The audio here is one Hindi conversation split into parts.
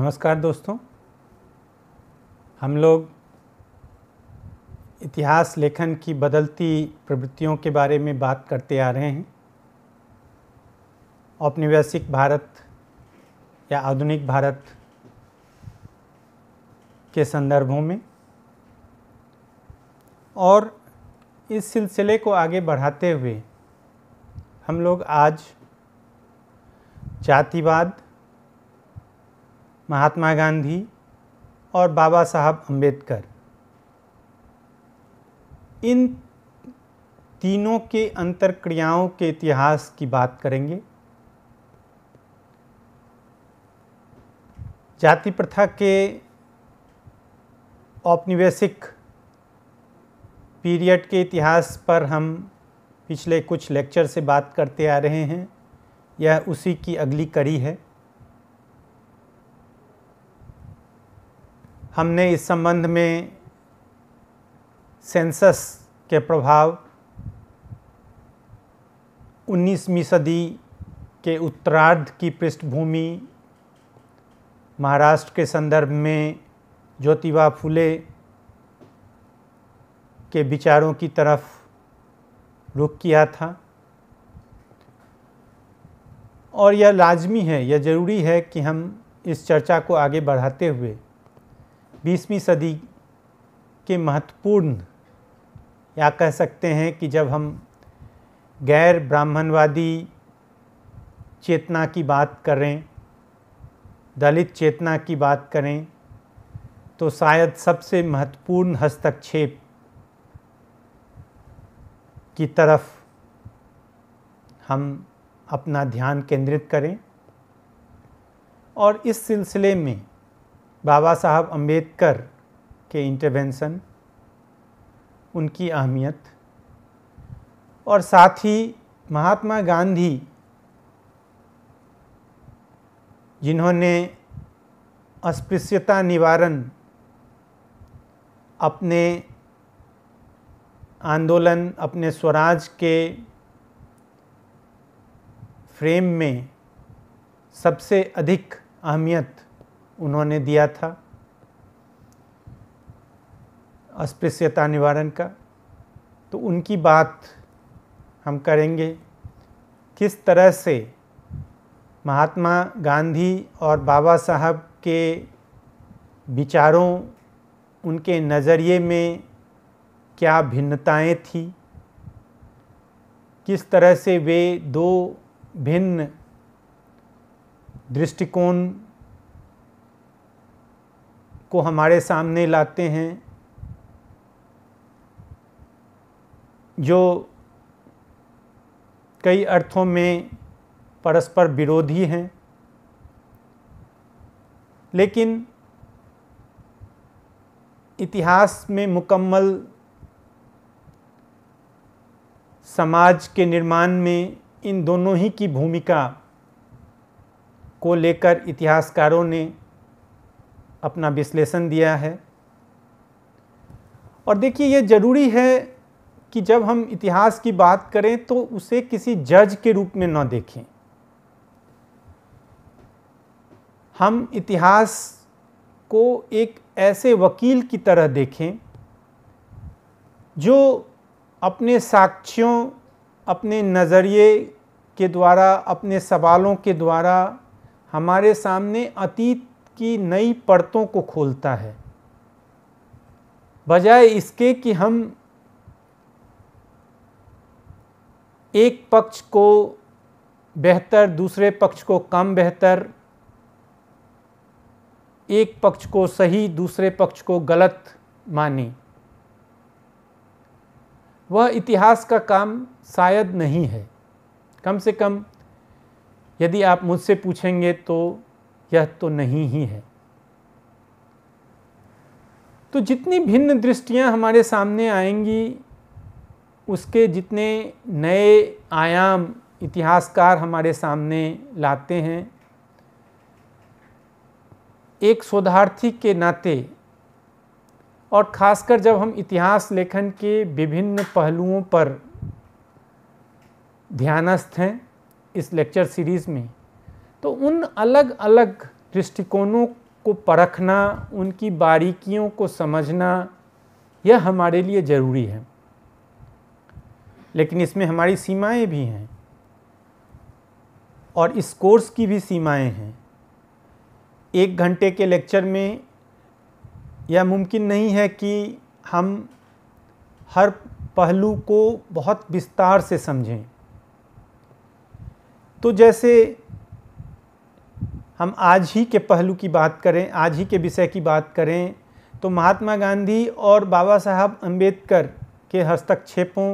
नमस्कार दोस्तों हम लोग इतिहास लेखन की बदलती प्रवृत्तियों के बारे में बात करते आ रहे हैं औपनिवेशिक भारत या आधुनिक भारत के संदर्भों में और इस सिलसिले को आगे बढ़ाते हुए हम लोग आज जातिवाद महात्मा गांधी और बाबा साहब अंबेडकर इन तीनों के अंतर क्रियाओं के इतिहास की बात करेंगे जाति प्रथा के औपनिवेशिक पीरियड के इतिहास पर हम पिछले कुछ लेक्चर से बात करते आ रहे हैं यह उसी की अगली कड़ी है हमने इस संबंध में सेंसस के प्रभाव 19वीं सदी के उत्तरार्ध की पृष्ठभूमि महाराष्ट्र के संदर्भ में ज्योतिबा फुले के विचारों की तरफ रुख किया था और यह लाजमी है यह ज़रूरी है कि हम इस चर्चा को आगे बढ़ाते हुए बीसवीं सदी के महत्वपूर्ण या कह सकते हैं कि जब हम गैर ब्राह्मणवादी चेतना की बात करें दलित चेतना की बात करें तो शायद सबसे महत्वपूर्ण हस्तक्षेप की तरफ हम अपना ध्यान केंद्रित करें और इस सिलसिले में बाबा साहब अम्बेडकर के इंटरवेंशन उनकी अहमियत और साथ ही महात्मा गांधी जिन्होंने अस्पृश्यता निवारण अपने आंदोलन अपने स्वराज के फ्रेम में सबसे अधिक अहमियत उन्होंने दिया था अस्पृश्यता निवारण का तो उनकी बात हम करेंगे किस तरह से महात्मा गांधी और बाबा साहब के विचारों उनके नज़रिए में क्या भिन्नताएं थी किस तरह से वे दो भिन्न दृष्टिकोण को हमारे सामने लाते हैं जो कई अर्थों में परस्पर विरोधी हैं लेकिन इतिहास में मुकम्मल समाज के निर्माण में इन दोनों ही की भूमिका को लेकर इतिहासकारों ने अपना विश्लेषण दिया है और देखिए ये ज़रूरी है कि जब हम इतिहास की बात करें तो उसे किसी जज के रूप में न देखें हम इतिहास को एक ऐसे वकील की तरह देखें जो अपने साक्ष्यों अपने नज़रिए के द्वारा अपने सवालों के द्वारा हमारे सामने अतीत की नई परतों को खोलता है बजाय इसके कि हम एक पक्ष को बेहतर दूसरे पक्ष को कम बेहतर एक पक्ष को सही दूसरे पक्ष को गलत माने वह इतिहास का काम शायद नहीं है कम से कम यदि आप मुझसे पूछेंगे तो यह तो नहीं ही है तो जितनी भिन्न दृष्टियां हमारे सामने आएंगी उसके जितने नए आयाम इतिहासकार हमारे सामने लाते हैं एक शोधार्थी के नाते और खासकर जब हम इतिहास लेखन के विभिन्न पहलुओं पर ध्यानस्थ हैं इस लेक्चर सीरीज़ में तो उन अलग अलग दृष्टिकोणों को परखना उनकी बारीकियों को समझना यह हमारे लिए ज़रूरी है लेकिन इसमें हमारी सीमाएं भी हैं और इस कोर्स की भी सीमाएं हैं एक घंटे के लेक्चर में यह मुमकिन नहीं है कि हम हर पहलू को बहुत विस्तार से समझें तो जैसे हम आज ही के पहलू की बात करें आज ही के विषय की बात करें तो महात्मा गांधी और बाबा साहब अंबेडकर के हस्तक्षेपों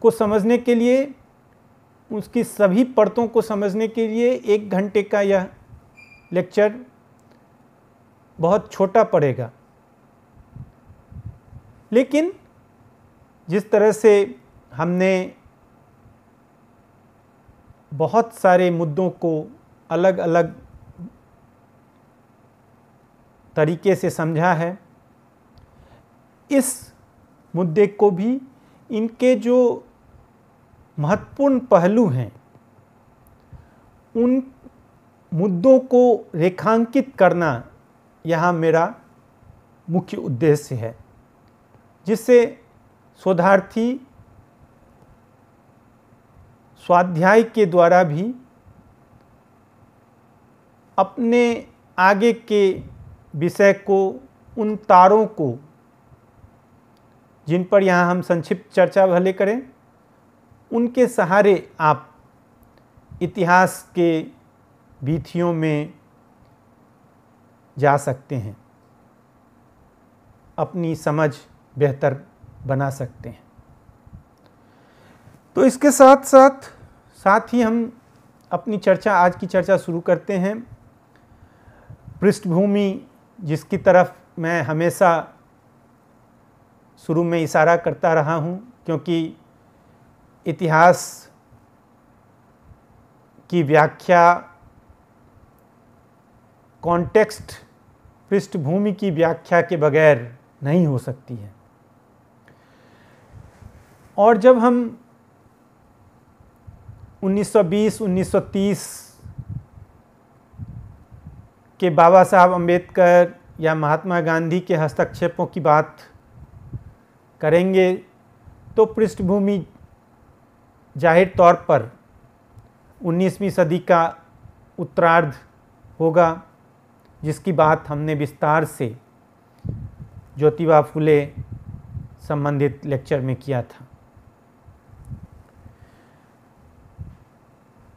को समझने के लिए उसकी सभी परतों को समझने के लिए एक घंटे का यह लेक्चर बहुत छोटा पड़ेगा लेकिन जिस तरह से हमने बहुत सारे मुद्दों को अलग अलग तरीके से समझा है इस मुद्दे को भी इनके जो महत्वपूर्ण पहलू हैं उन मुद्दों को रेखांकित करना यहाँ मेरा मुख्य उद्देश्य है जिससे शोधार्थी स्वाध्याय के द्वारा भी अपने आगे के विषय को उन तारों को जिन पर यहाँ हम संक्षिप्त चर्चा भले करें उनके सहारे आप इतिहास के बीथियों में जा सकते हैं अपनी समझ बेहतर बना सकते हैं तो इसके साथ साथ साथ ही हम अपनी चर्चा आज की चर्चा शुरू करते हैं पृष्ठभूमि जिसकी तरफ मैं हमेशा शुरू में इशारा करता रहा हूं क्योंकि इतिहास की व्याख्या कॉन्टेक्स्ट पृष्ठभूमि की व्याख्या के बगैर नहीं हो सकती है और जब हम 1920, 1930 के बाबा साहब अंबेडकर या महात्मा गांधी के हस्तक्षेपों की बात करेंगे तो पृष्ठभूमि जाहिर तौर पर 19वीं सदी का उत्तरार्ध होगा जिसकी बात हमने विस्तार से ज्योतिबा फुले संबंधित लेक्चर में किया था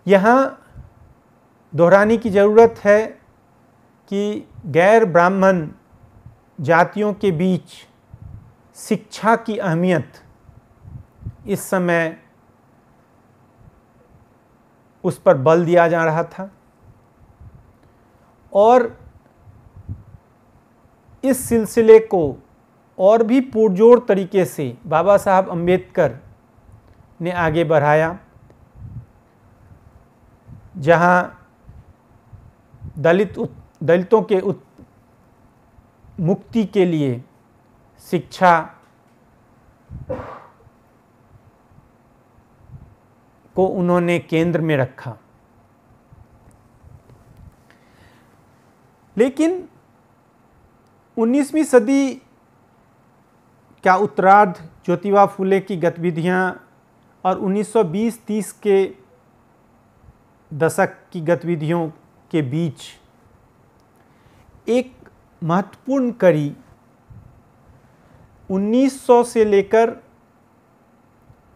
यहाँ दोहराने की ज़रूरत है कि गैर ब्राह्मण जातियों के बीच शिक्षा की अहमियत इस समय उस पर बल दिया जा रहा था और इस सिलसिले को और भी पुरजोर तरीके से बाबा साहब अंबेडकर ने आगे बढ़ाया जहां दलित उत, दलितों के उत, मुक्ति के लिए शिक्षा को उन्होंने केंद्र में रखा लेकिन 19वीं सदी का उत्तरार्ध ज्योतिबा फूले की गतिविधियां और 1920-30 के दशक की गतिविधियों के बीच एक महत्वपूर्ण कड़ी 1900 से लेकर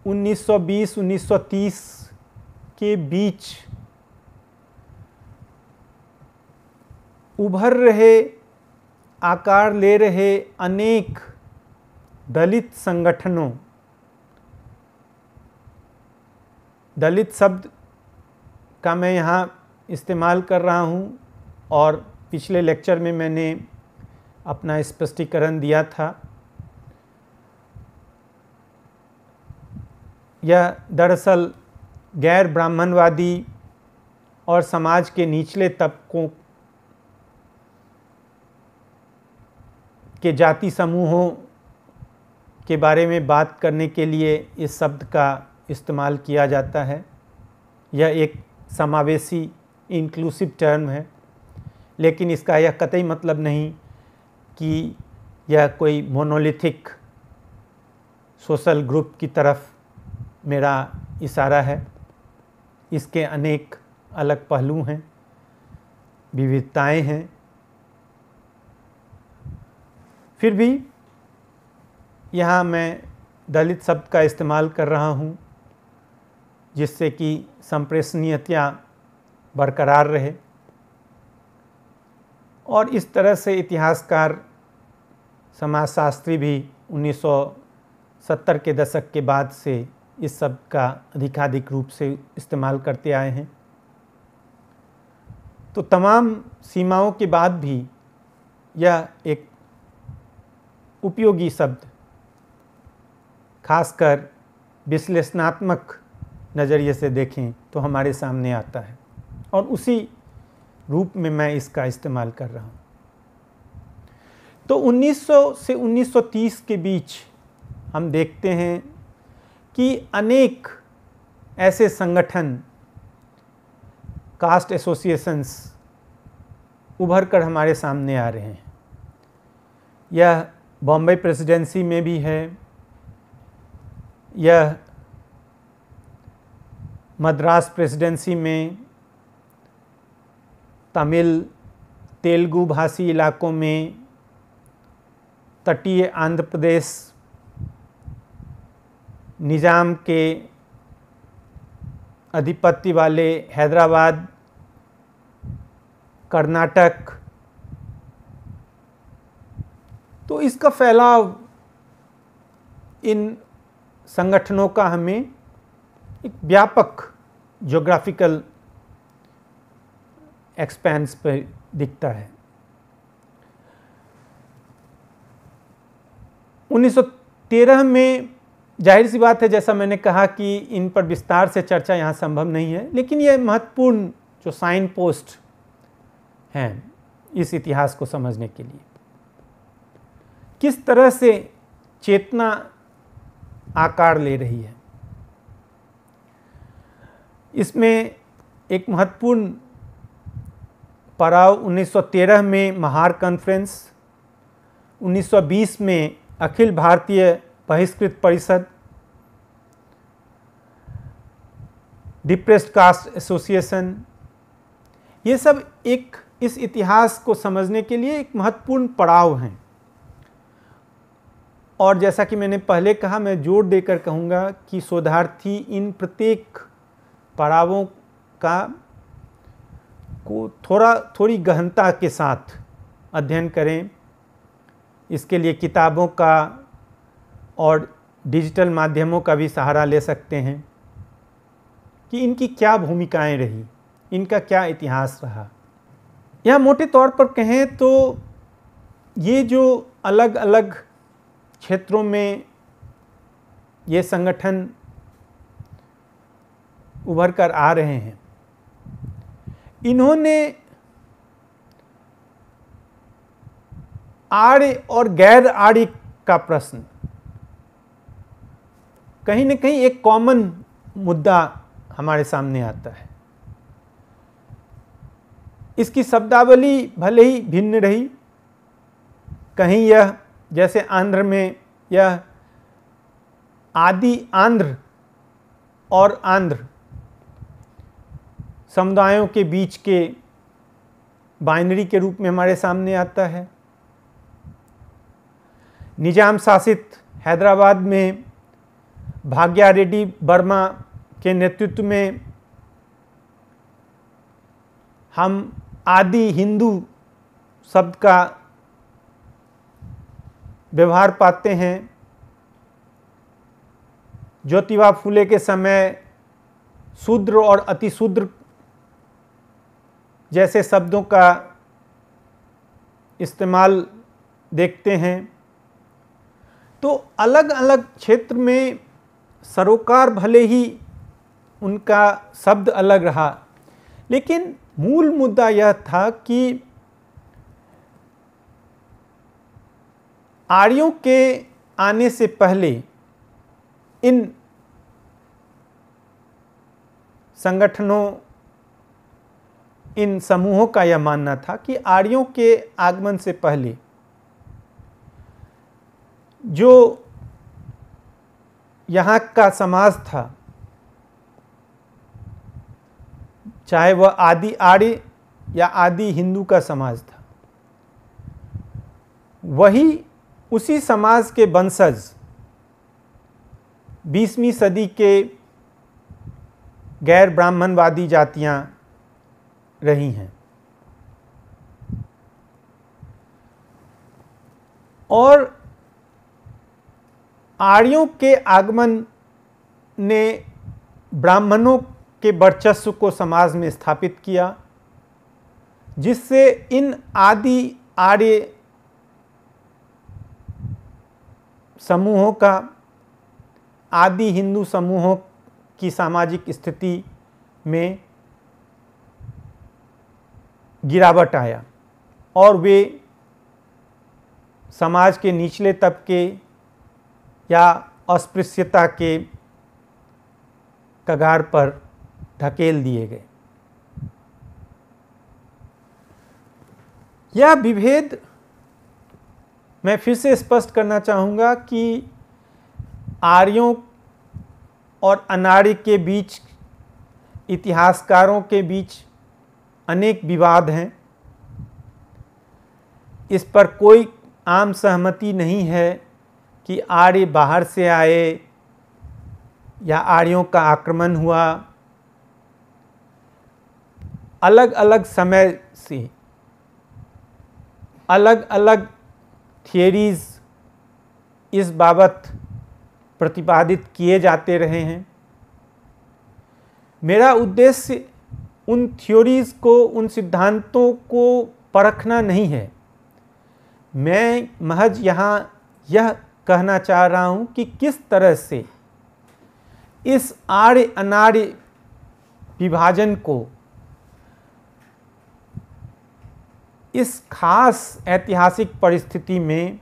1920 1930 के बीच उभर रहे आकार ले रहे अनेक दलित संगठनों दलित शब्द का मैं यहाँ इस्तेमाल कर रहा हूँ और पिछले लेक्चर में मैंने अपना स्पष्टीकरण दिया था यह दरअसल गैर ब्राह्मणवादी और समाज के निचले तबकों के जाति समूहों के बारे में बात करने के लिए इस शब्द का इस्तेमाल किया जाता है यह एक समावेशी इंक्लूसिव टर्म है लेकिन इसका यह कतई मतलब नहीं कि यह कोई मोनोलिथिक सोशल ग्रुप की तरफ मेरा इशारा है इसके अनेक अलग पहलू हैं विविधताएं हैं फिर भी यहाँ मैं दलित शब्द का इस्तेमाल कर रहा हूँ जिससे कि संप्रेषणीयता बरकरार रहे और इस तरह से इतिहासकार समाजशास्त्री भी 1970 के दशक के बाद से इस सब का अधिकाधिक रूप से इस्तेमाल करते आए हैं तो तमाम सीमाओं के बाद भी यह एक उपयोगी शब्द खासकर विश्लेषणात्मक नज़रिए से देखें तो हमारे सामने आता है और उसी रूप में मैं इसका इस्तेमाल कर रहा हूँ तो 1900 से 1930 के बीच हम देखते हैं कि अनेक ऐसे संगठन कास्ट एसोसिएशंस उभर कर हमारे सामने आ रहे हैं यह बॉम्बे प्रेसिडेंसी में भी है यह मद्रास प्रेसिडेंसी में तमिल तेलुगु भाषी इलाकों में तटीय आंध्र प्रदेश निज़ाम के अधिपति वाले हैदराबाद कर्नाटक तो इसका फैलाव इन संगठनों का हमें एक व्यापक ज्योग्राफिकल एक्सपेंस पर दिखता है 1913 में जाहिर सी बात है जैसा मैंने कहा कि इन पर विस्तार से चर्चा यहाँ संभव नहीं है लेकिन ये महत्वपूर्ण जो साइन पोस्ट हैं इस इतिहास को समझने के लिए किस तरह से चेतना आकार ले रही है इसमें एक महत्वपूर्ण पड़ाव 1913 में महार कॉन्फ्रेंस 1920 में अखिल भारतीय बहिष्कृत परिषद डिप्रेस्ड कास्ट एसोसिएशन ये सब एक इस इतिहास को समझने के लिए एक महत्वपूर्ण पड़ाव हैं और जैसा कि मैंने पहले कहा मैं जोर देकर कहूँगा कि शोधार्थी इन प्रत्येक पड़ावों का को थोड़ा थोड़ी गहनता के साथ अध्ययन करें इसके लिए किताबों का और डिजिटल माध्यमों का भी सहारा ले सकते हैं कि इनकी क्या भूमिकाएं रही इनका क्या इतिहास रहा यह मोटे तौर पर कहें तो ये जो अलग अलग क्षेत्रों में ये संगठन उभर कर आ रहे हैं इन्होंने आर्य और गैर आर्य का प्रश्न कहीं ना कहीं एक कॉमन मुद्दा हमारे सामने आता है इसकी शब्दावली भले ही भिन्न रही कहीं यह जैसे आंध्र में यह आदि आंध्र और आंध्र समुदायों के बीच के बाइनरी के रूप में हमारे सामने आता है निजाम शासित हैदराबाद में भाग्या रेड्डी वर्मा के नेतृत्व में हम आदि हिंदू शब्द का व्यवहार पाते हैं ज्योतिबा फूले के समय शूद्र और अतिशूद्र जैसे शब्दों का इस्तेमाल देखते हैं तो अलग अलग क्षेत्र में सरोकार भले ही उनका शब्द अलग रहा लेकिन मूल मुद्दा यह था कि आर्यों के आने से पहले इन संगठनों इन समूहों का यह मानना था कि आर्यों के आगमन से पहले जो यहाँ का समाज था चाहे वह आदि आर्य या आदि हिंदू का समाज था वही उसी समाज के वंशज बीसवीं सदी के गैर ब्राह्मणवादी जातियाँ रही हैं और आर्यों के आगमन ने ब्राह्मणों के वर्चस्व को समाज में स्थापित किया जिससे इन आदि आर्य समूहों का आदि हिंदू समूहों की सामाजिक स्थिति में गिरावट आया और वे समाज के निचले तबके या अस्पृश्यता के कगार पर ढकेल दिए गए यह विभेद मैं फिर से स्पष्ट करना चाहूँगा कि आर्यों और अनार्य के बीच इतिहासकारों के बीच अनेक विवाद हैं इस पर कोई आम सहमति नहीं है कि आर्य बाहर से आए या आर्यों का आक्रमण हुआ अलग अलग समय से अलग अलग थियरीज इस बाबत प्रतिपादित किए जाते रहे हैं मेरा उद्देश्य उन थ्योरीज़ को उन सिद्धांतों को परखना नहीं है मैं महज यहाँ यह कहना चाह रहा हूँ कि किस तरह से इस आर्य अनार्य विभाजन को इस खास ऐतिहासिक परिस्थिति में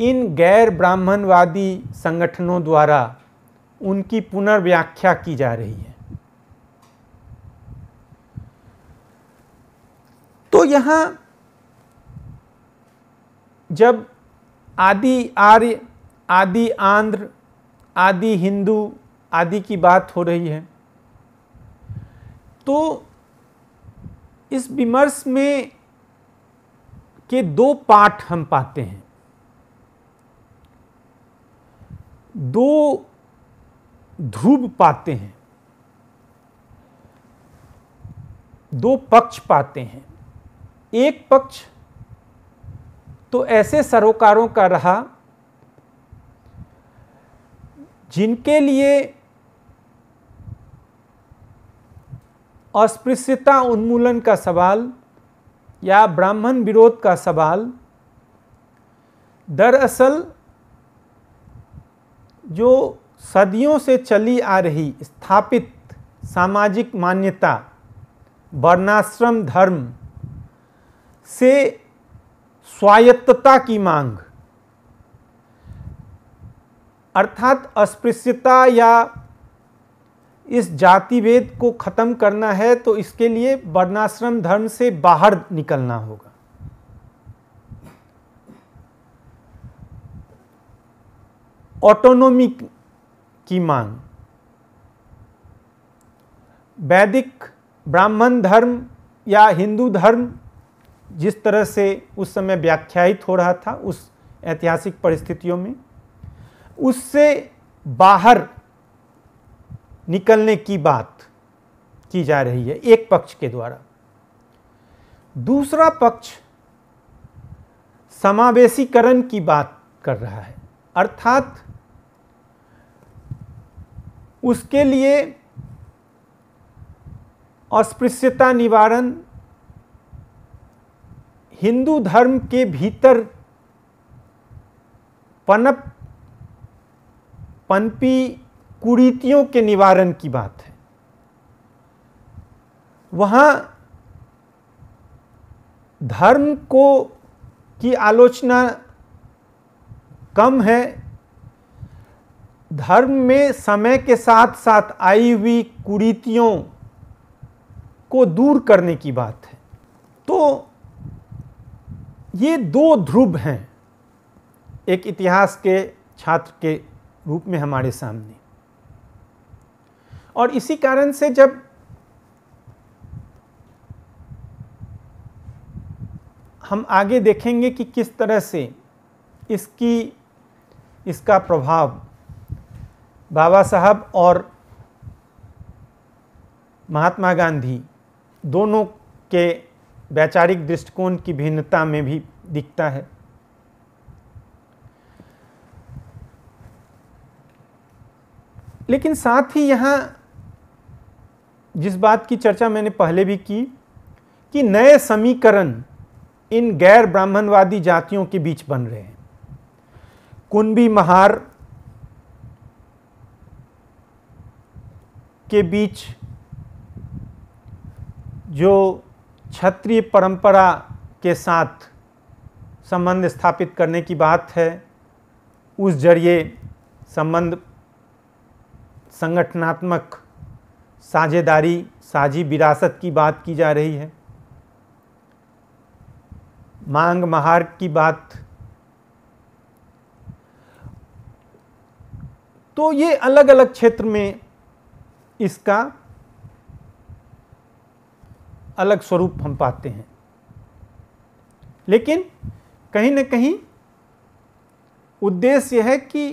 इन गैर ब्राह्मणवादी संगठनों द्वारा उनकी पुनर्व्याख्या की जा रही है तो यहाँ जब आदि आर्य आदि आंध्र आदि हिंदू आदि की बात हो रही है तो इस विमर्श में के दो पाठ हम पाते हैं दो ध्रुव पाते हैं दो पक्ष पाते हैं एक पक्ष तो ऐसे सरोकारों का रहा जिनके लिए अस्पृश्यता उन्मूलन का सवाल या ब्राह्मण विरोध का सवाल दरअसल जो सदियों से चली आ रही स्थापित सामाजिक मान्यता वर्णाश्रम धर्म से स्वायत्तता की मांग अर्थात अस्पृश्यता या इस भेद को ख़त्म करना है तो इसके लिए वर्णाश्रम धर्म से बाहर निकलना होगा ऑटोनोमी की मांग वैदिक ब्राह्मण धर्म या हिंदू धर्म जिस तरह से उस समय व्याख्यायित हो रहा था उस ऐतिहासिक परिस्थितियों में उससे बाहर निकलने की बात की जा रही है एक पक्ष के द्वारा दूसरा पक्ष समावेशीकरण की बात कर रहा है अर्थात उसके लिए अस्पृश्यता निवारण हिंदू धर्म के भीतर पनप पनपी कुरीतियों के निवारण की बात है वहाँ धर्म को की आलोचना कम है धर्म में समय के साथ साथ आई हुई कुरीतियों को दूर करने की बात है तो ये दो ध्रुव हैं एक इतिहास के छात्र के रूप में हमारे सामने और इसी कारण से जब हम आगे देखेंगे कि किस तरह से इसकी इसका प्रभाव बाबा साहब और महात्मा गांधी दोनों के वैचारिक दृष्टिकोण की भिन्नता में भी दिखता है लेकिन साथ ही यहां जिस बात की चर्चा मैंने पहले भी की कि नए समीकरण इन गैर ब्राह्मणवादी जातियों के बीच बन रहे हैं कुंभी महार के बीच जो क्षत्रिय परंपरा के साथ संबंध स्थापित करने की बात है उस जरिए संबंध संगठनात्मक साझेदारी साझी विरासत की बात की जा रही है मांग महार की बात तो ये अलग अलग क्षेत्र में इसका अलग स्वरूप हम पाते हैं लेकिन कहीं ना कहीं उद्देश्य यह है कि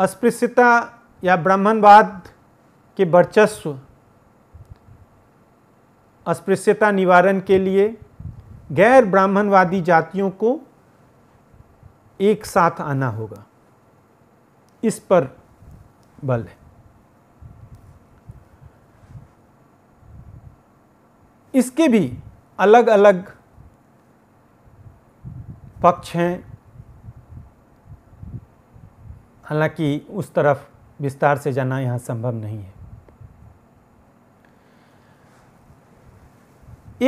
अस्पृश्यता या ब्राह्मणवाद के वर्चस्व अस्पृश्यता निवारण के लिए गैर ब्राह्मणवादी जातियों को एक साथ आना होगा इस पर बल है इसके भी अलग अलग पक्ष हैं हालांकि उस तरफ विस्तार से जाना यहाँ संभव नहीं है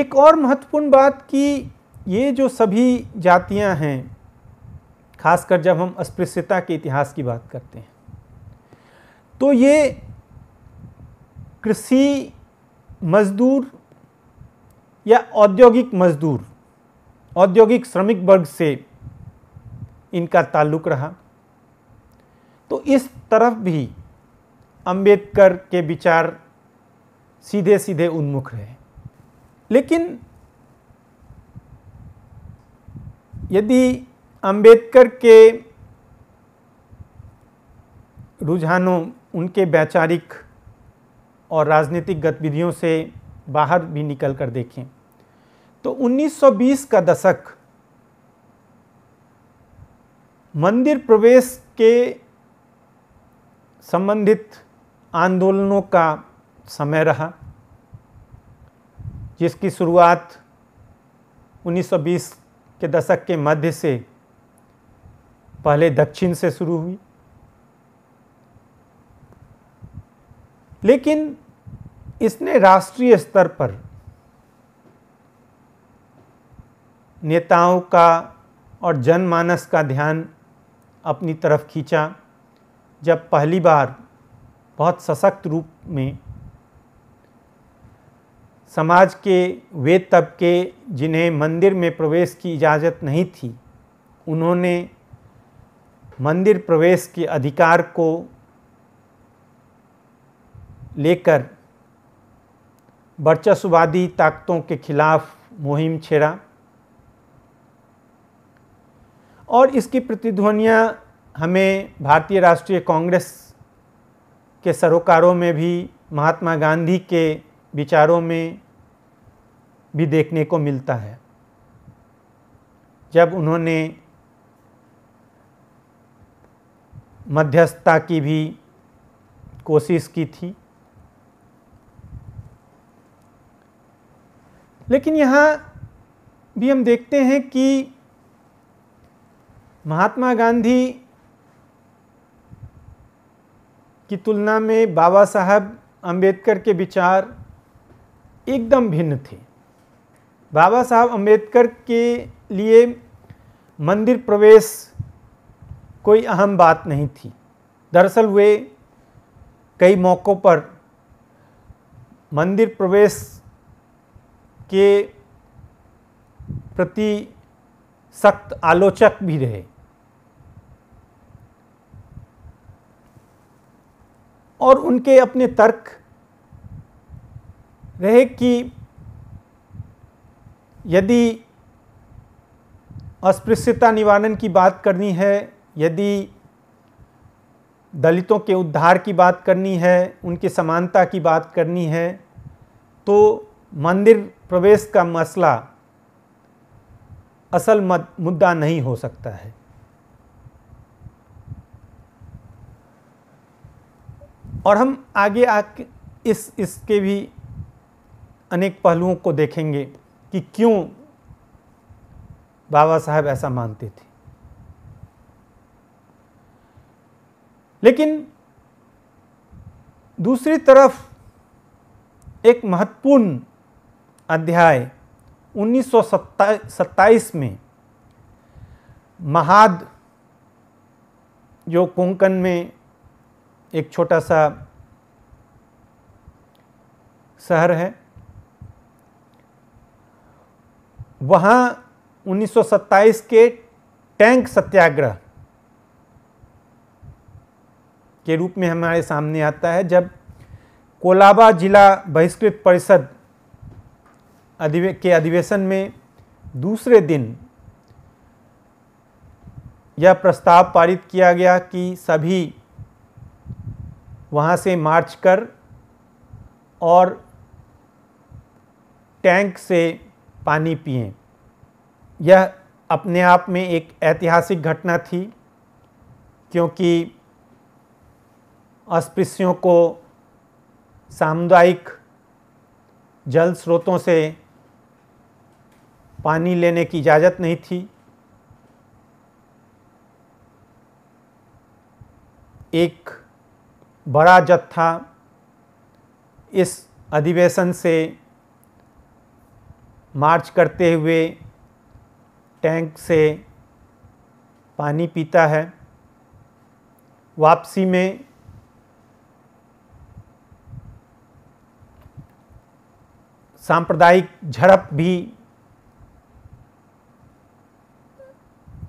एक और महत्वपूर्ण बात कि ये जो सभी जातियाँ हैं खासकर जब हम अस्पृश्यता के इतिहास की बात करते हैं तो ये कृषि मजदूर या औद्योगिक मजदूर औद्योगिक श्रमिक वर्ग से इनका ताल्लुक रहा तो इस तरफ भी अंबेडकर के विचार सीधे सीधे उन्मुख रहे लेकिन यदि अंबेडकर के रुझानों उनके वैचारिक और राजनीतिक गतिविधियों से बाहर भी निकल कर देखें तो 1920 का दशक मंदिर प्रवेश के संबंधित आंदोलनों का समय रहा जिसकी शुरुआत 1920 के दशक के मध्य से पहले दक्षिण से शुरू हुई लेकिन इसने राष्ट्रीय स्तर पर नेताओं का और जनमानस का ध्यान अपनी तरफ खींचा जब पहली बार बहुत सशक्त रूप में समाज के वे तबके जिन्हें मंदिर में प्रवेश की इजाज़त नहीं थी उन्होंने मंदिर प्रवेश के अधिकार को लेकर वर्चस्ववादी ताकतों के खिलाफ मुहिम छेड़ा और इसकी प्रतिध्वनियाँ हमें भारतीय राष्ट्रीय कांग्रेस के सरोकारों में भी महात्मा गांधी के विचारों में भी देखने को मिलता है जब उन्होंने मध्यस्थता की भी कोशिश की थी लेकिन यहाँ भी हम देखते हैं कि महात्मा गांधी की तुलना में बाबा साहब अंबेडकर के विचार एकदम भिन्न थे बाबा साहब अंबेडकर के लिए मंदिर प्रवेश कोई अहम बात नहीं थी दरअसल वे कई मौक़ों पर मंदिर प्रवेश के प्रति सख्त आलोचक भी रहे और उनके अपने तर्क रहे कि यदि अस्पृश्यता निवारण की बात करनी है यदि दलितों के उद्धार की बात करनी है उनकी समानता की बात करनी है तो मंदिर प्रवेश का मसला असल मुद्दा नहीं हो सकता है और हम आगे आके इस इसके भी अनेक पहलुओं को देखेंगे कि क्यों बाबा साहब ऐसा मानते थे लेकिन दूसरी तरफ एक महत्वपूर्ण अध्याय उन्नीस सौ में महाद जो कोंकण में एक छोटा सा शहर है वहाँ 1927 के टैंक सत्याग्रह के रूप में हमारे सामने आता है जब कोलाबा जिला बहिष्कृत परिषद अधिवे के अधिवेशन में दूसरे दिन यह प्रस्ताव पारित किया गया कि सभी वहाँ से मार्च कर और टैंक से पानी पिए यह अपने आप में एक ऐतिहासिक घटना थी क्योंकि अस्पृश्यों को सामुदायिक जल स्रोतों से पानी लेने की इजाज़त नहीं थी एक बड़ा जत्था इस अधिवेशन से मार्च करते हुए टैंक से पानी पीता है वापसी में सांप्रदायिक झड़प भी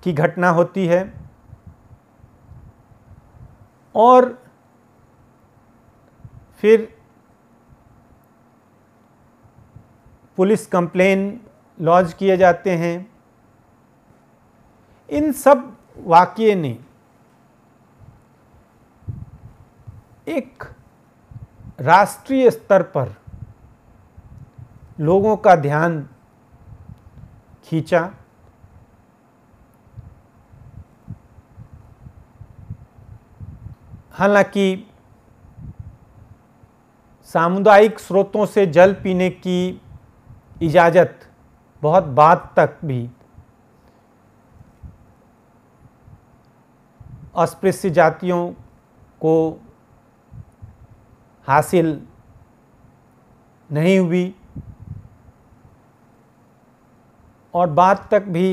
की घटना होती है और फिर पुलिस कंप्लेन लॉन्च किए जाते हैं इन सब वाक्य ने एक राष्ट्रीय स्तर पर लोगों का ध्यान खींचा हालांकि सामुदायिक स्रोतों से जल पीने की इजाज़त बहुत बाद तक भी अस्पृश्य जातियों को हासिल नहीं हुई और बाद तक भी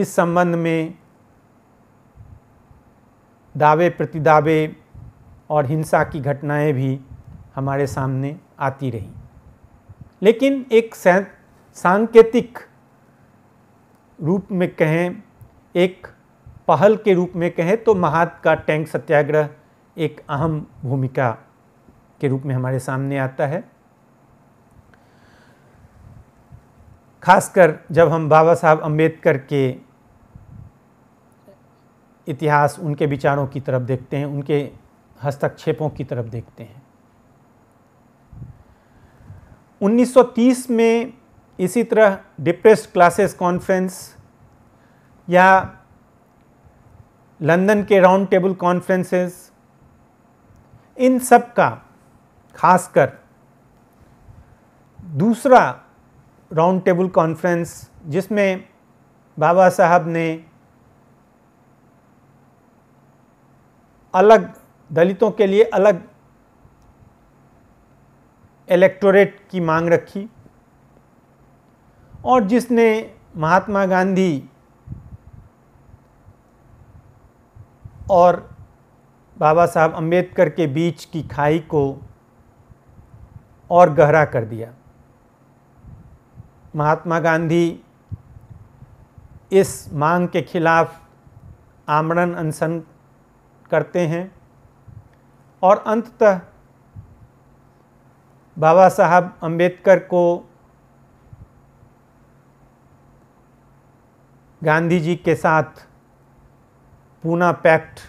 इस संबंध में दावे प्रतिदावे और हिंसा की घटनाएं भी हमारे सामने आती रहीं लेकिन एक सांकेतिक रूप में कहें एक पहल के रूप में कहें तो महात का टैंक सत्याग्रह एक अहम भूमिका के रूप में हमारे सामने आता है खासकर जब हम बाबा साहब अम्बेडकर के इतिहास उनके विचारों की तरफ देखते हैं उनके हस्तक्षेपों की तरफ देखते हैं 1930 में इसी तरह डिप्रेस्ड क्लासेस कॉन्फ्रेंस या लंदन के राउंड टेबल कॉन्फ्रेंसेस इन सब का खासकर दूसरा राउंड टेबल कॉन्फ्रेंस जिसमें बाबा साहब ने अलग दलितों के लिए अलग इलेक्टोरेट की मांग रखी और जिसने महात्मा गांधी और बाबा साहब अंबेडकर के बीच की खाई को और गहरा कर दिया महात्मा गांधी इस मांग के खिलाफ आमरण अनशन करते हैं और अंततः बाबा साहब अंबेडकर को गांधी जी के साथ पूना पैक्ट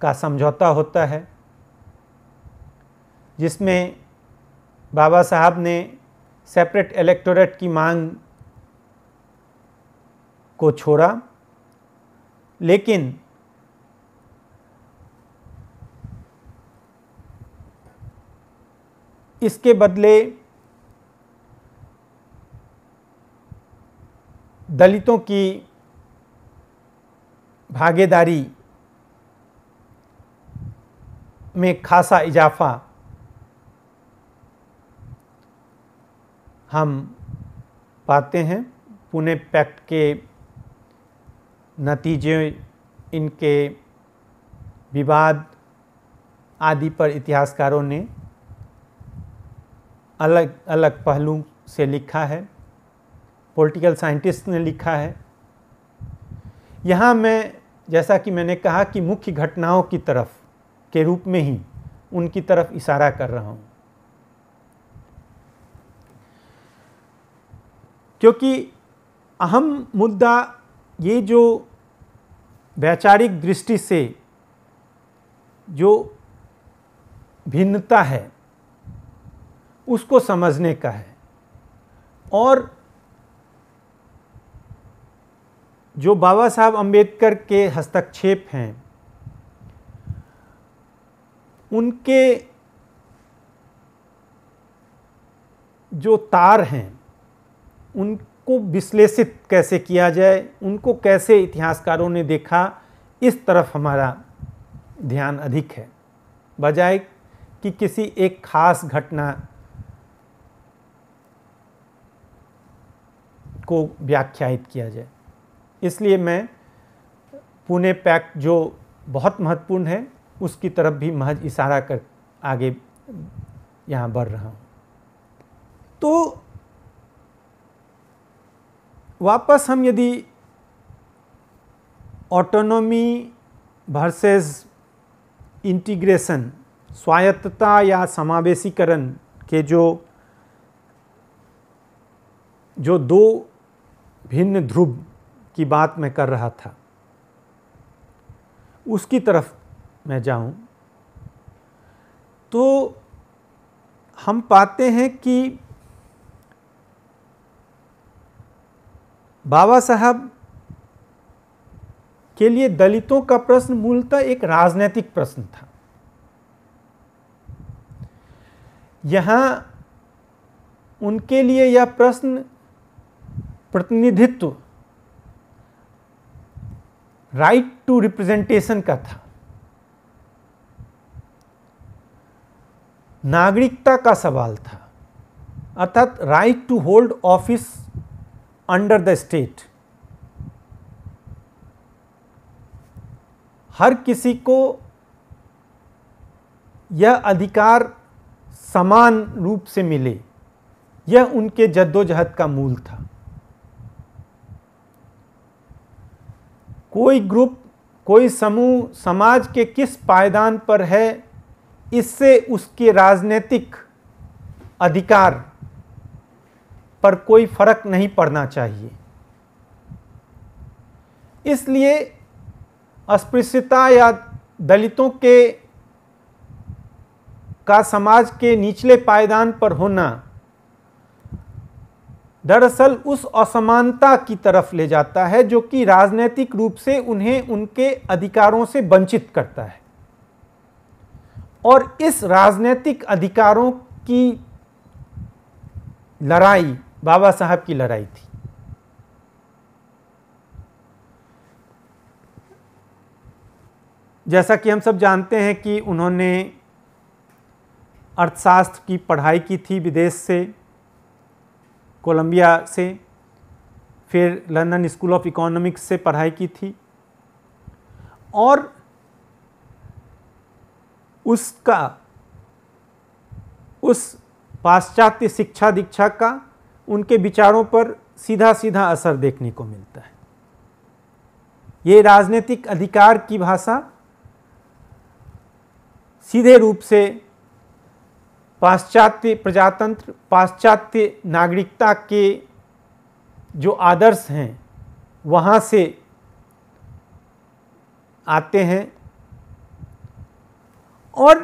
का समझौता होता है जिसमें बाबा साहब ने सेपरेट इलेक्टोरेट की मांग को छोड़ा लेकिन इसके बदले दलितों की भागीदारी में खासा इजाफा हम पाते हैं पुणे पैक्ट के नतीजे इनके विवाद आदि पर इतिहासकारों ने अलग अलग पहलू से लिखा है पॉलिटिकल साइंटिस्ट ने लिखा है यहाँ मैं जैसा कि मैंने कहा कि मुख्य घटनाओं की तरफ के रूप में ही उनकी तरफ इशारा कर रहा हूँ क्योंकि अहम मुद्दा ये जो वैचारिक दृष्टि से जो भिन्नता है उसको समझने का है और जो बाबा साहब अंबेडकर के हस्तक्षेप हैं उनके जो तार हैं उनको विश्लेषित कैसे किया जाए उनको कैसे इतिहासकारों ने देखा इस तरफ हमारा ध्यान अधिक है बजाय कि किसी एक खास घटना को व्याख्यायित किया जाए इसलिए मैं पुणे पैक्ट जो बहुत महत्वपूर्ण है उसकी तरफ भी महज इशारा कर आगे यहाँ बढ़ रहा हूँ तो वापस हम यदि ऑटोनोमी वर्सेस इंटीग्रेशन स्वायत्तता या समावेशीकरण के जो जो दो भिन्न ध्रुव की बात मैं कर रहा था उसकी तरफ मैं जाऊं तो हम पाते हैं कि बाबा साहब के लिए दलितों का प्रश्न मूलतः एक राजनैतिक प्रश्न था यहां उनके लिए यह प्रश्न प्रतिनिधित्व राइट टू रिप्रेजेंटेशन का था नागरिकता का सवाल था अर्थात right to hold office under the state हर किसी को यह अधिकार समान रूप से मिले यह उनके जद्दोजहद का मूल था कोई ग्रुप कोई समूह समाज के किस पायदान पर है इससे उसके राजनीतिक अधिकार पर कोई फर्क नहीं पड़ना चाहिए इसलिए अस्पृश्यता या दलितों के का समाज के निचले पायदान पर होना दरअसल उस असमानता की तरफ ले जाता है जो कि राजनीतिक रूप से उन्हें उनके अधिकारों से वंचित करता है और इस राजनीतिक अधिकारों की लड़ाई बाबा साहब की लड़ाई थी जैसा कि हम सब जानते हैं कि उन्होंने अर्थशास्त्र की पढ़ाई की थी विदेश से कोलंबिया से फिर लंदन स्कूल ऑफ इकोनॉमिक्स से पढ़ाई की थी और उसका उस पाश्चात्य शिक्षा दीक्षा का उनके विचारों पर सीधा सीधा असर देखने को मिलता है ये राजनीतिक अधिकार की भाषा सीधे रूप से पाश्चात्य प्रजातंत्र पाश्चात्य नागरिकता के जो आदर्श हैं वहाँ से आते हैं और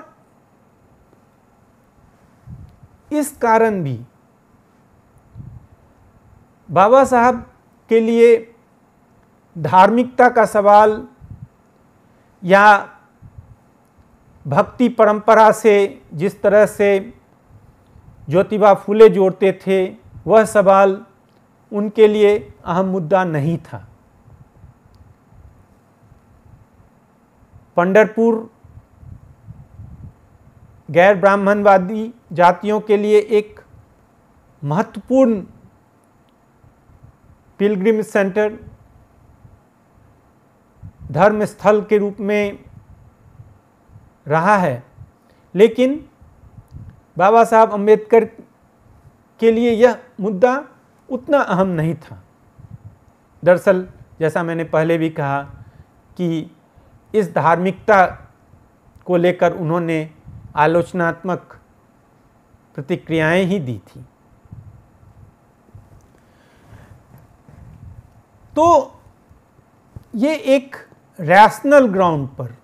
इस कारण भी बाबा साहब के लिए धार्मिकता का सवाल या भक्ति परंपरा से जिस तरह से ज्योतिबा फूले जोड़ते थे वह सवाल उनके लिए अहम मुद्दा नहीं था पंडरपुर गैर ब्राह्मणवादी जातियों के लिए एक महत्वपूर्ण पिलग्रिम सेंटर धर्म स्थल के रूप में रहा है लेकिन बाबा साहब अम्बेडकर के लिए यह मुद्दा उतना अहम नहीं था दरअसल जैसा मैंने पहले भी कहा कि इस धार्मिकता को लेकर उन्होंने आलोचनात्मक प्रतिक्रियाएं ही दी थी तो ये एक रैशनल ग्राउंड पर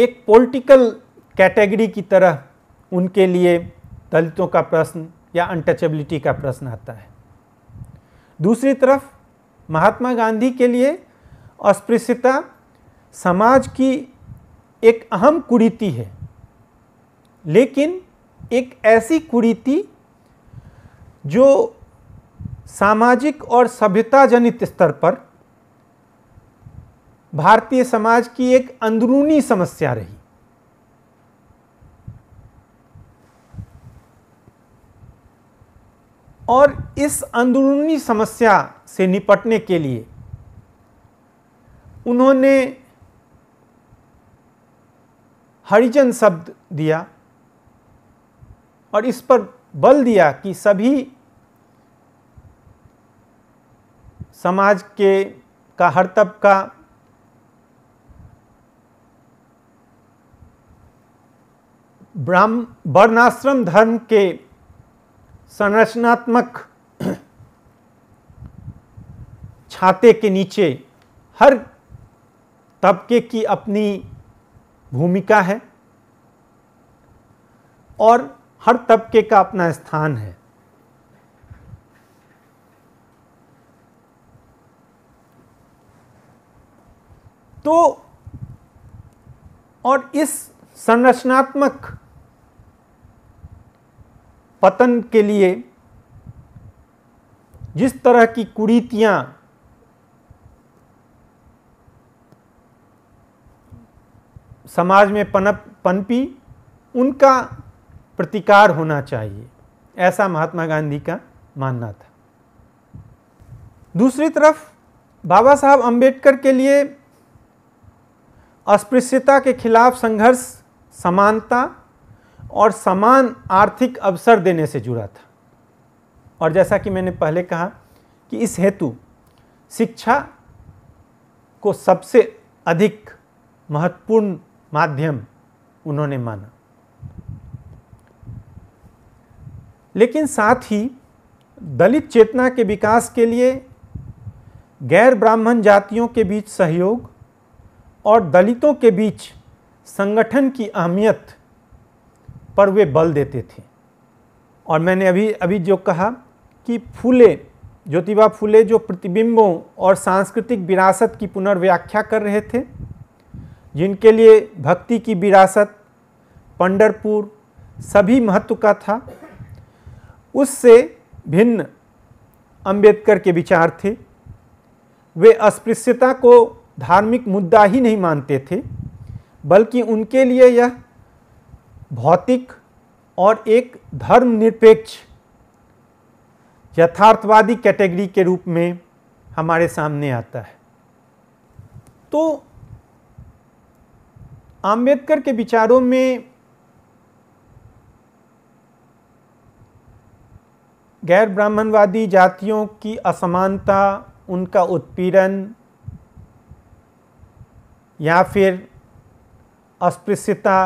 एक पॉलिटिकल कैटेगरी की तरह उनके लिए दलितों का प्रश्न या अनटचेबिलिटी का प्रश्न आता है दूसरी तरफ महात्मा गांधी के लिए अस्पृश्यता समाज की एक अहम कुरीति है लेकिन एक ऐसी कुरीति जो सामाजिक और सभ्यता जनित स्तर पर भारतीय समाज की एक अंदरूनी समस्या रही और इस अंदरूनी समस्या से निपटने के लिए उन्होंने हरिजन शब्द दिया और इस पर बल दिया कि सभी समाज के का हर तबका ब्राह्म वर्णाश्रम धर्म के संरचनात्मक छाते के नीचे हर तबके की अपनी भूमिका है और हर तबके का अपना स्थान है तो और इस संरचनात्मक पतन के लिए जिस तरह की कुरीतियाँ समाज में पनप पनपी उनका प्रतिकार होना चाहिए ऐसा महात्मा गांधी का मानना था दूसरी तरफ बाबा साहब अंबेडकर के लिए अस्पृश्यता के खिलाफ संघर्ष समानता और समान आर्थिक अवसर देने से जुड़ा था और जैसा कि मैंने पहले कहा कि इस हेतु शिक्षा को सबसे अधिक महत्वपूर्ण माध्यम उन्होंने माना लेकिन साथ ही दलित चेतना के विकास के लिए गैर ब्राह्मण जातियों के बीच सहयोग और दलितों के बीच संगठन की अहमियत पर वे बल देते थे और मैंने अभी अभी जो कहा कि फूले ज्योतिबा फूले जो प्रतिबिंबों और सांस्कृतिक विरासत की पुनर्व्याख्या कर रहे थे जिनके लिए भक्ति की विरासत पंडरपुर सभी महत्व का था उससे भिन्न अंबेडकर के विचार थे वे अस्पृश्यता को धार्मिक मुद्दा ही नहीं मानते थे बल्कि उनके लिए यह भौतिक और एक धर्मनिरपेक्ष यथार्थवादी कैटेगरी के रूप में हमारे सामने आता है तो आम्बेडकर के विचारों में गैर ब्राह्मणवादी जातियों की असमानता उनका उत्पीड़न या फिर अस्पृश्यता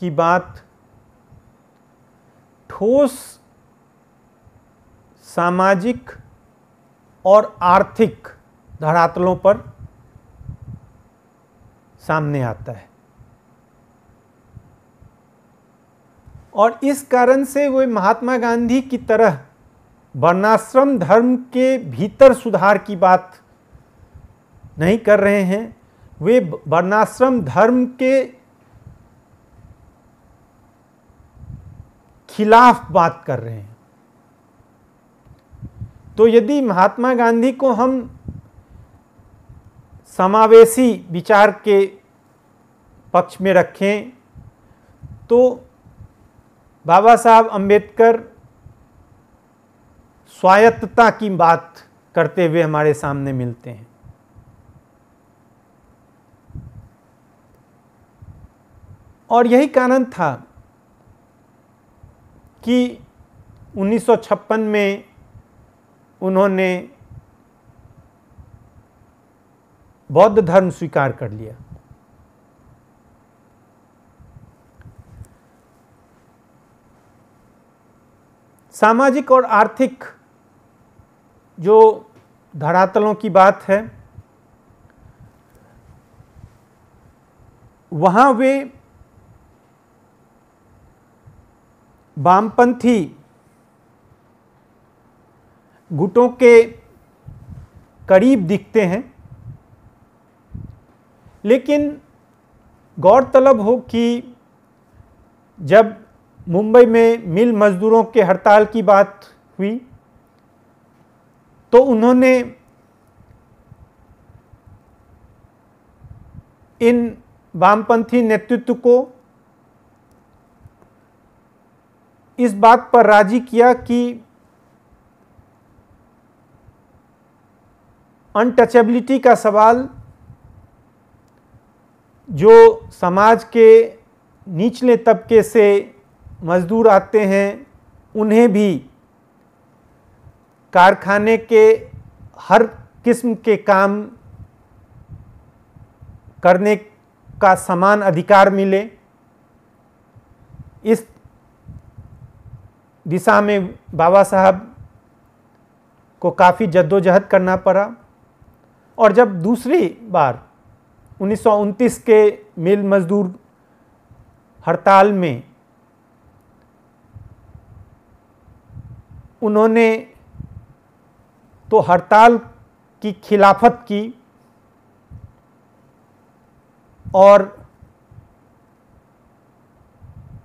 की बात ठोस सामाजिक और आर्थिक धरातलों पर सामने आता है और इस कारण से वे महात्मा गांधी की तरह वर्णाश्रम धर्म के भीतर सुधार की बात नहीं कर रहे हैं वे वर्णाश्रम धर्म के खिलाफ बात कर रहे हैं तो यदि महात्मा गांधी को हम समावेशी विचार के पक्ष में रखें तो बाबा साहब अंबेडकर स्वायत्तता की बात करते हुए हमारे सामने मिलते हैं और यही कारण था कि 1956 में उन्होंने बौद्ध धर्म स्वीकार कर लिया सामाजिक और आर्थिक जो धरातलों की बात है वहाँ वे वामपंथी गुटों के करीब दिखते हैं लेकिन गौरतलब हो कि जब मुंबई में मिल मजदूरों के हड़ताल की बात हुई तो उन्होंने इन वामपंथी नेतृत्व को इस बात पर राजी किया कि अनटचेबिलिटी का सवाल जो समाज के निचले तबके से मज़दूर आते हैं उन्हें भी कारखाने के हर किस्म के काम करने का समान अधिकार मिले इस दिशा में बाबा साहब को काफ़ी जद्दोजहद करना पड़ा और जब दूसरी बार उन्नीस के मिल मजदूर हड़ताल में उन्होंने तो हड़ताल की खिलाफत की और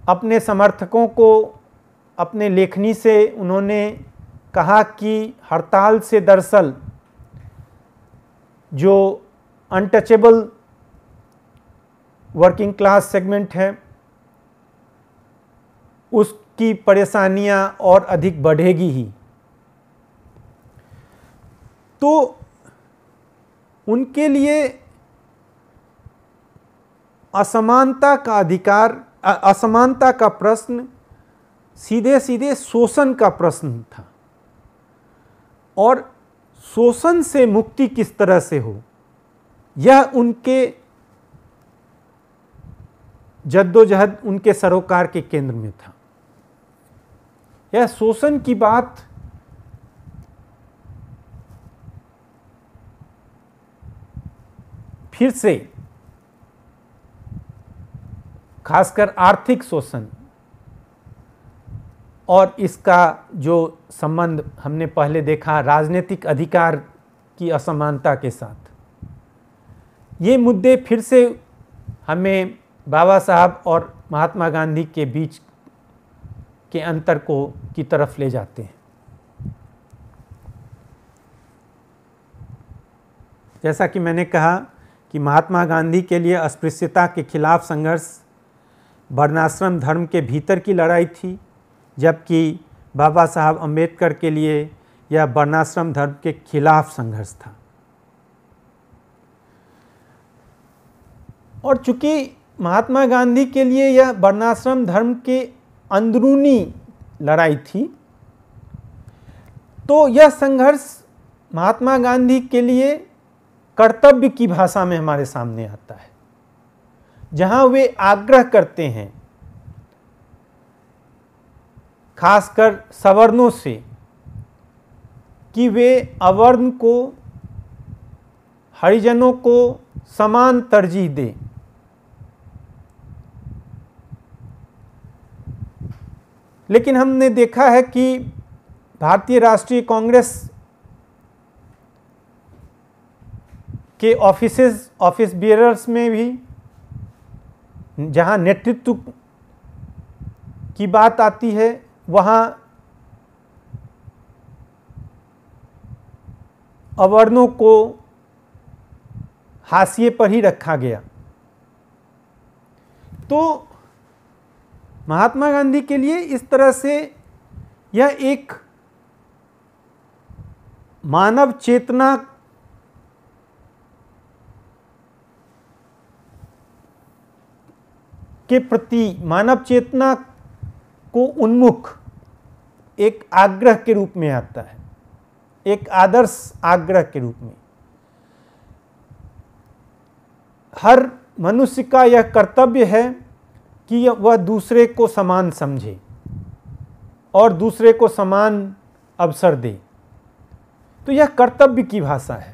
अपने समर्थकों को अपने लेखनी से उन्होंने कहा कि हड़ताल से दरअसल जो अनटचेबल वर्किंग क्लास सेगमेंट है उसकी परेशानियां और अधिक बढ़ेगी ही तो उनके लिए असमानता का अधिकार असमानता का प्रश्न सीधे सीधे शोषण का प्रश्न था और शोषण से मुक्ति किस तरह से हो यह उनके जद्दोजहद उनके सरोकार के केंद्र में था यह शोषण की बात फिर से खासकर आर्थिक शोषण और इसका जो संबंध हमने पहले देखा राजनीतिक अधिकार की असमानता के साथ ये मुद्दे फिर से हमें बाबा साहब और महात्मा गांधी के बीच के अंतर को की तरफ ले जाते हैं जैसा कि मैंने कहा कि महात्मा गांधी के लिए अस्पृश्यता के खिलाफ संघर्ष वर्णाश्रम धर्म के भीतर की लड़ाई थी जबकि बाबा साहब अम्बेडकर के लिए यह वर्णाश्रम धर्म के खिलाफ संघर्ष था और चूंकि महात्मा गांधी के लिए यह वर्णाश्रम धर्म के अंदरूनी लड़ाई थी तो यह संघर्ष महात्मा गांधी के लिए कर्तव्य की भाषा में हमारे सामने आता है जहां वे आग्रह करते हैं खासकर सवर्णों से कि वे अवर्ण को हरिजनों को समान तरजीह दें लेकिन हमने देखा है कि भारतीय राष्ट्रीय कांग्रेस के ऑफिस ऑफिस बियरर्स में भी जहां नेतृत्व की बात आती है वहाँ अवर्णों को हाशिए पर ही रखा गया तो महात्मा गांधी के लिए इस तरह से यह एक मानव चेतना के प्रति मानव चेतना को उन्मुख एक आग्रह के रूप में आता है एक आदर्श आग्रह के रूप में हर मनुष्य का यह कर्तव्य है कि वह दूसरे को समान समझे और दूसरे को समान अवसर दे तो यह कर्तव्य की भाषा है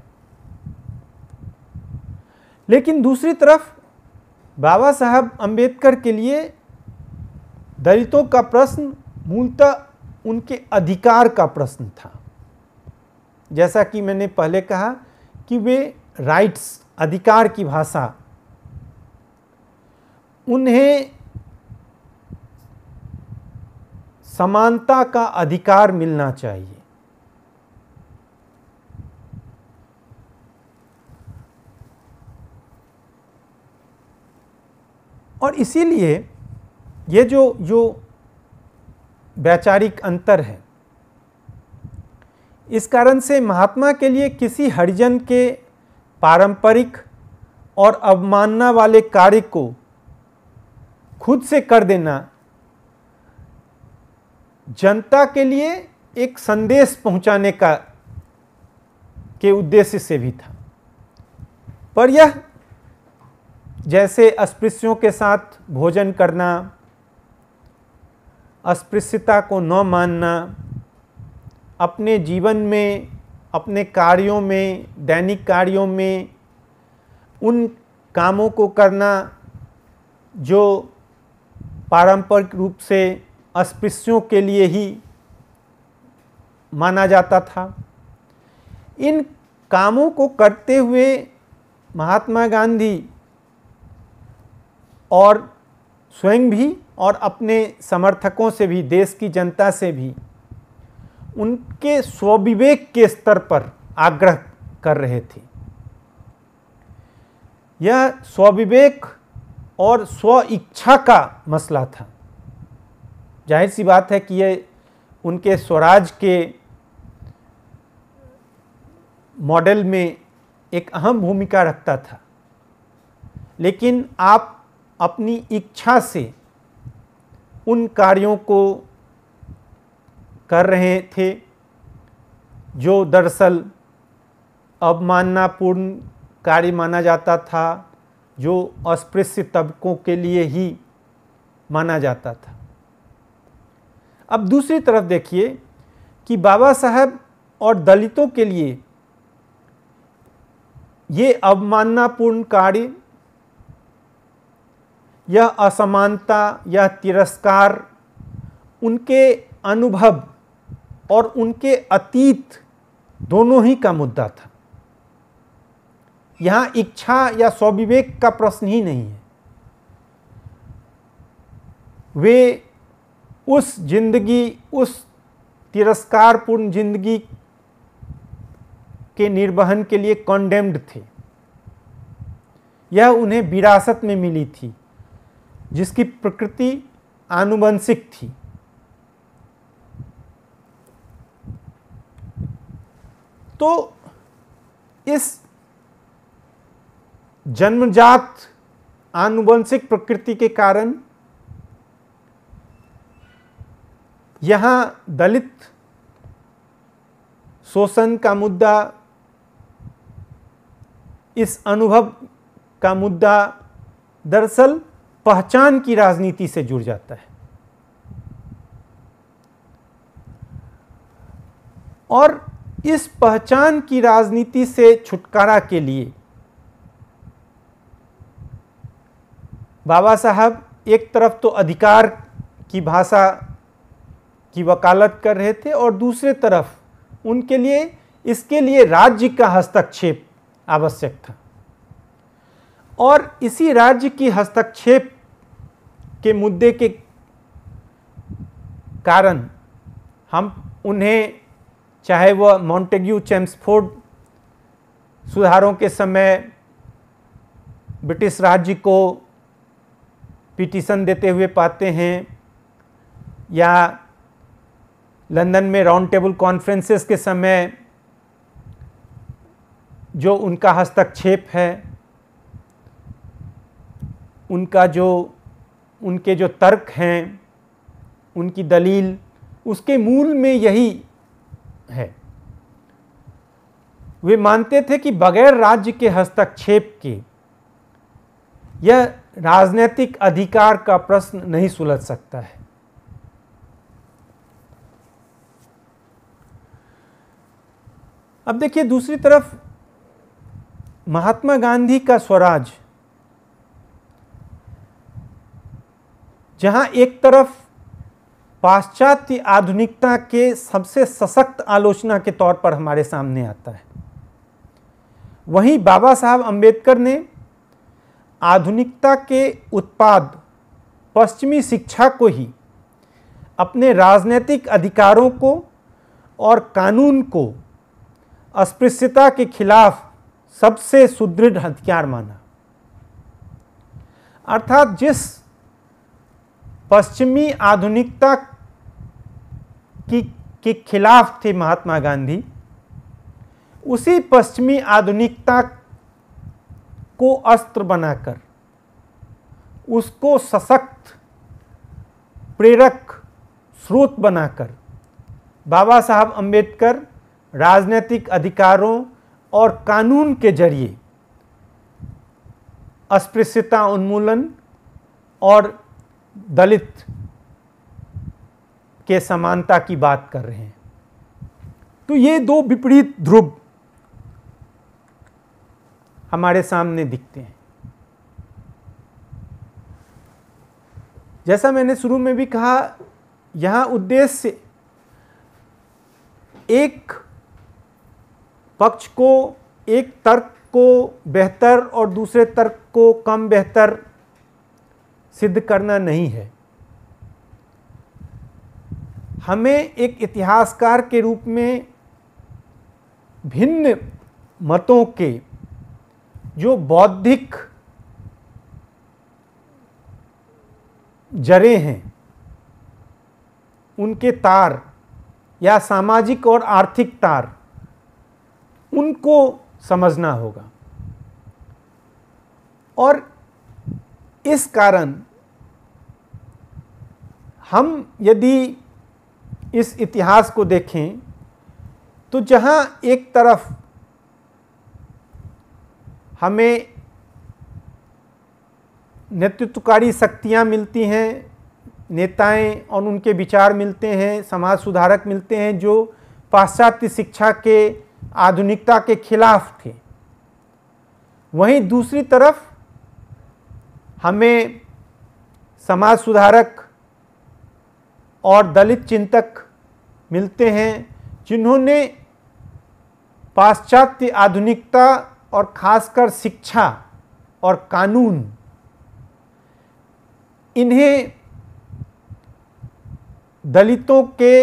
लेकिन दूसरी तरफ बाबा साहब अंबेडकर के लिए दलितों का प्रश्न मूलतः उनके अधिकार का प्रश्न था जैसा कि मैंने पहले कहा कि वे राइट्स अधिकार की भाषा उन्हें समानता का अधिकार मिलना चाहिए और इसीलिए ये जो जो वैचारिक अंतर है इस कारण से महात्मा के लिए किसी हरिजन के पारंपरिक और अवमानना वाले कार्य को खुद से कर देना जनता के लिए एक संदेश पहुंचाने का के उद्देश्य से भी था पर यह जैसे अस्पृश्यों के साथ भोजन करना अस्पृश्यता को न मानना अपने जीवन में अपने कार्यों में दैनिक कार्यों में उन कामों को करना जो पारंपरिक रूप से अस्पृश्यों के लिए ही माना जाता था इन कामों को करते हुए महात्मा गांधी और स्वयं भी और अपने समर्थकों से भी देश की जनता से भी उनके स्वविवेक के स्तर पर आग्रह कर रहे थे यह स्वविवेक और स्व इच्छा का मसला था जाहिर सी बात है कि यह उनके स्वराज के मॉडल में एक अहम भूमिका रखता था लेकिन आप अपनी इच्छा से उन कार्यों को कर रहे थे जो दरअसल अवमाननापूर्ण कार्य माना जाता था जो अस्पृश्य तबकों के लिए ही माना जाता था अब दूसरी तरफ देखिए कि बाबा साहब और दलितों के लिए ये अवमाननापूर्ण कार्य यह असमानता यह तिरस्कार उनके अनुभव और उनके अतीत दोनों ही का मुद्दा था यहाँ इच्छा या स्वविवेक का प्रश्न ही नहीं है वे उस जिंदगी उस तिरस्कारपूर्ण जिंदगी के निर्वहन के लिए कॉन्डेम्ड थे यह उन्हें विरासत में मिली थी जिसकी प्रकृति आनुवंशिक थी तो इस जन्मजात आनुवंशिक प्रकृति के कारण यहां दलित शोषण का मुद्दा इस अनुभव का मुद्दा दरअसल पहचान की राजनीति से जुड़ जाता है और इस पहचान की राजनीति से छुटकारा के लिए बाबा साहब एक तरफ तो अधिकार की भाषा की वकालत कर रहे थे और दूसरे तरफ उनके लिए इसके लिए राज्य का हस्तक्षेप आवश्यक था और इसी राज्य की हस्तक्षेप के मुद्दे के कारण हम उन्हें चाहे वह मॉन्टेग्यू चैम्सफोर्ड सुधारों के समय ब्रिटिश राज्य को पिटिशन देते हुए पाते हैं या लंदन में राउंड टेबल कॉन्फ्रेंसेस के समय जो उनका हस्तक्षेप है उनका जो उनके जो तर्क हैं उनकी दलील उसके मूल में यही है वे मानते थे कि बगैर राज्य के हस्तक्षेप के यह राजनीतिक अधिकार का प्रश्न नहीं सुलझ सकता है अब देखिए दूसरी तरफ महात्मा गांधी का स्वराज जहां एक तरफ पाश्चात्य आधुनिकता के सबसे सशक्त आलोचना के तौर पर हमारे सामने आता है वहीं बाबा साहब अंबेडकर ने आधुनिकता के उत्पाद पश्चिमी शिक्षा को ही अपने राजनीतिक अधिकारों को और कानून को अस्पृश्यता के खिलाफ सबसे सुदृढ़ हथियार माना अर्थात जिस पश्चिमी आधुनिकता की के खिलाफ थे महात्मा गांधी उसी पश्चिमी आधुनिकता को अस्त्र बनाकर उसको सशक्त प्रेरक स्रोत बनाकर बाबा साहब अंबेडकर राजनीतिक अधिकारों और कानून के जरिए अस्पृश्यता उन्मूलन और दलित के समानता की बात कर रहे हैं तो ये दो विपरीत ध्रुव हमारे सामने दिखते हैं जैसा मैंने शुरू में भी कहा यहां उद्देश्य एक पक्ष को एक तर्क को बेहतर और दूसरे तर्क को कम बेहतर सिद्ध करना नहीं है हमें एक इतिहासकार के रूप में भिन्न मतों के जो बौद्धिक जड़ें हैं उनके तार या सामाजिक और आर्थिक तार उनको समझना होगा और इस कारण हम यदि इस इतिहास को देखें तो जहाँ एक तरफ हमें नेतृत्वकारी शक्तियाँ मिलती हैं नेताएं और उनके विचार मिलते हैं समाज सुधारक मिलते हैं जो पाश्चात्य शिक्षा के आधुनिकता के खिलाफ थे वहीं दूसरी तरफ हमें समाज सुधारक और दलित चिंतक मिलते हैं जिन्होंने पाश्चात्य आधुनिकता और खासकर शिक्षा और कानून इन्हें दलितों के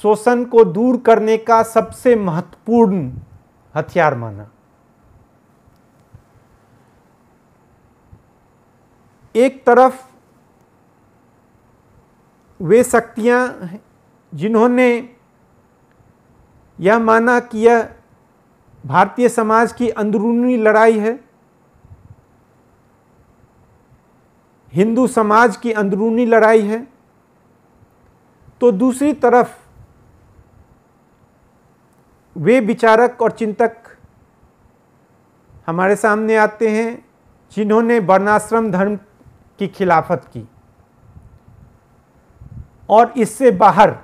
शोषण को दूर करने का सबसे महत्वपूर्ण हथियार माना एक तरफ वे शक्तियाँ जिन्होंने यह माना कि यह भारतीय समाज की अंदरूनी लड़ाई है हिंदू समाज की अंदरूनी लड़ाई है तो दूसरी तरफ वे विचारक और चिंतक हमारे सामने आते हैं जिन्होंने वर्णाश्रम धर्म की खिलाफत की और इससे बाहर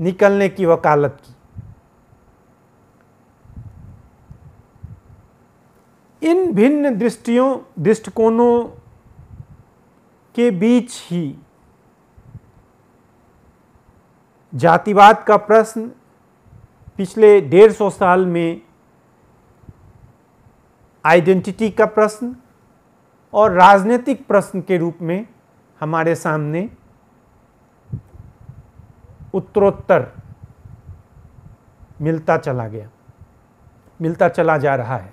निकलने की वकालत की इन भिन्न दृष्टियों दृष्टिकोणों के बीच ही जातिवाद का प्रश्न पिछले डेढ़ सौ साल में आइडेंटिटी का प्रश्न और राजनीतिक प्रश्न के रूप में हमारे सामने उत्तरोत्तर मिलता चला गया मिलता चला जा रहा है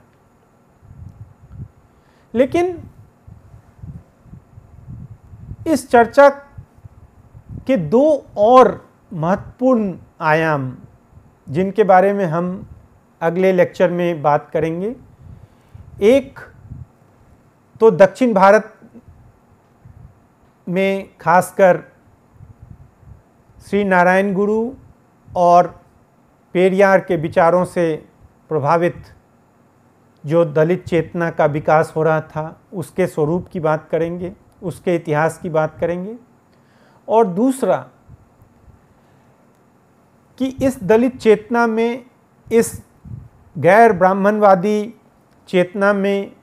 लेकिन इस चर्चा के दो और महत्वपूर्ण आयाम जिनके बारे में हम अगले लेक्चर में बात करेंगे एक तो दक्षिण भारत में खासकर श्री नारायण गुरु और पेरियार के विचारों से प्रभावित जो दलित चेतना का विकास हो रहा था उसके स्वरूप की बात करेंगे उसके इतिहास की बात करेंगे और दूसरा कि इस दलित चेतना में इस गैर ब्राह्मणवादी चेतना में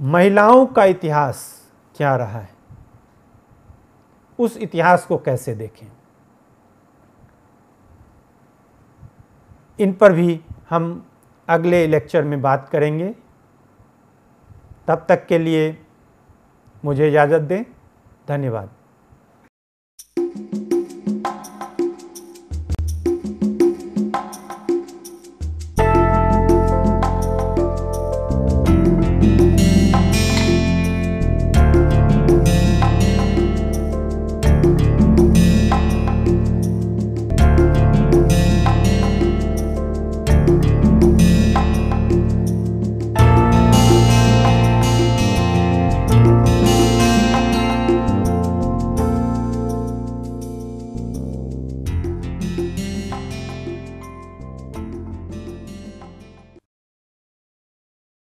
महिलाओं का इतिहास क्या रहा है उस इतिहास को कैसे देखें इन पर भी हम अगले लेक्चर में बात करेंगे तब तक के लिए मुझे इजाज़त दें धन्यवाद